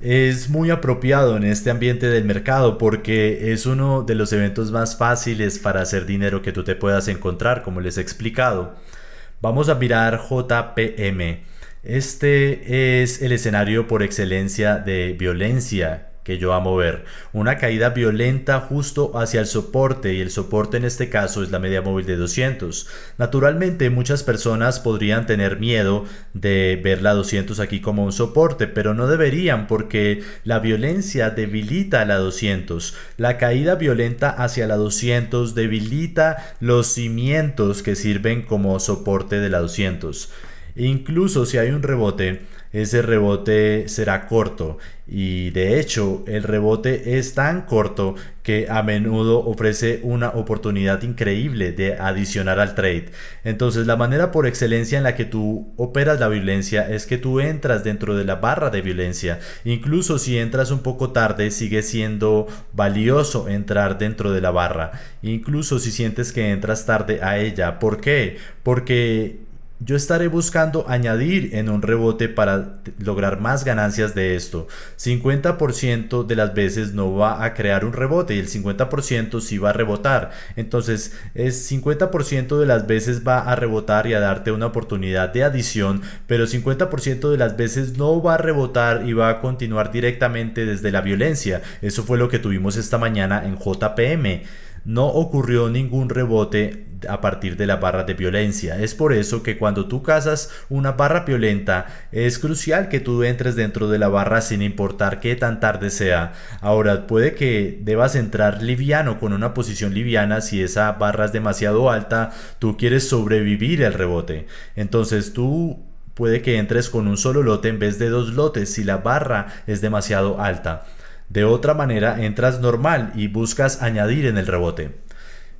es muy apropiado en este ambiente del mercado porque es uno de los eventos más fáciles para hacer dinero que tú te puedas encontrar, como les he explicado. Vamos a mirar JPM. Este es el escenario por excelencia de violencia que yo amo ver. Una caída violenta justo hacia el soporte y el soporte en este caso es la media móvil de 200. Naturalmente muchas personas podrían tener miedo de ver la 200 aquí como un soporte, pero no deberían porque la violencia debilita la 200. La caída violenta hacia la 200 debilita los cimientos que sirven como soporte de la 200. Incluso si hay un rebote, ese rebote será corto y de hecho el rebote es tan corto que a menudo ofrece una oportunidad increíble de adicionar al trade. Entonces la manera por excelencia en la que tú operas la violencia es que tú entras dentro de la barra de violencia. Incluso si entras un poco tarde sigue siendo valioso entrar dentro de la barra. Incluso si sientes que entras tarde a ella. ¿Por qué? Porque yo estaré buscando añadir en un rebote para lograr más ganancias de esto. 50% de las veces no va a crear un rebote y el 50% sí va a rebotar. Entonces, es 50% de las veces va a rebotar y a darte una oportunidad de adición, pero 50% de las veces no va a rebotar y va a continuar directamente desde la violencia. Eso fue lo que tuvimos esta mañana en JPM no ocurrió ningún rebote a partir de la barra de violencia. Es por eso que cuando tú cazas una barra violenta es crucial que tú entres dentro de la barra sin importar qué tan tarde sea. Ahora puede que debas entrar liviano con una posición liviana si esa barra es demasiado alta, tú quieres sobrevivir al rebote. Entonces tú puede que entres con un solo lote en vez de dos lotes si la barra es demasiado alta. De otra manera entras normal y buscas añadir en el rebote.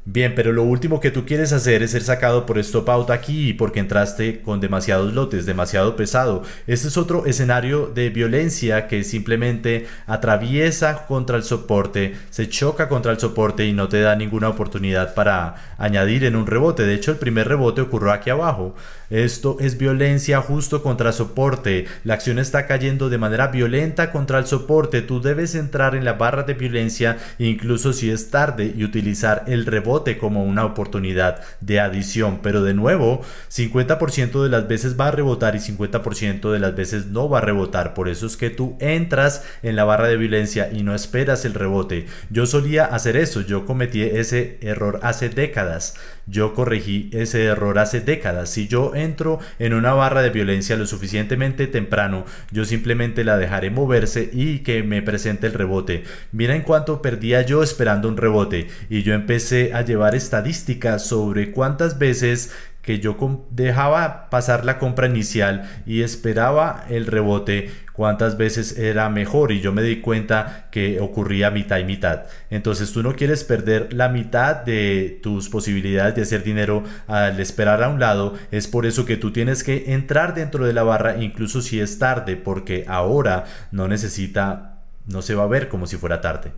Bien, pero lo último que tú quieres hacer es ser sacado por stop out aquí porque entraste con demasiados lotes, demasiado pesado. Este es otro escenario de violencia que simplemente atraviesa contra el soporte, se choca contra el soporte y no te da ninguna oportunidad para añadir en un rebote. De hecho, el primer rebote ocurrió aquí abajo. Esto es violencia justo contra soporte. La acción está cayendo de manera violenta contra el soporte. Tú debes entrar en la barra de violencia incluso si es tarde y utilizar el rebote como una oportunidad de adición. Pero de nuevo, 50% de las veces va a rebotar y 50% de las veces no va a rebotar. Por eso es que tú entras en la barra de violencia y no esperas el rebote. Yo solía hacer eso, yo cometí ese error hace décadas. Yo corregí ese error hace décadas. Si yo entro en una barra de violencia lo suficientemente temprano, yo simplemente la dejaré moverse y que me presente el rebote. Mira en cuánto perdía yo esperando un rebote y yo empecé a llevar estadísticas sobre cuántas veces que yo dejaba pasar la compra inicial y esperaba el rebote, cuántas veces era mejor y yo me di cuenta que ocurría mitad y mitad. Entonces tú no quieres perder la mitad de tus posibilidades de hacer dinero al esperar a un lado. Es por eso que tú tienes que entrar dentro de la barra incluso si es tarde porque ahora no necesita, no se va a ver como si fuera tarde.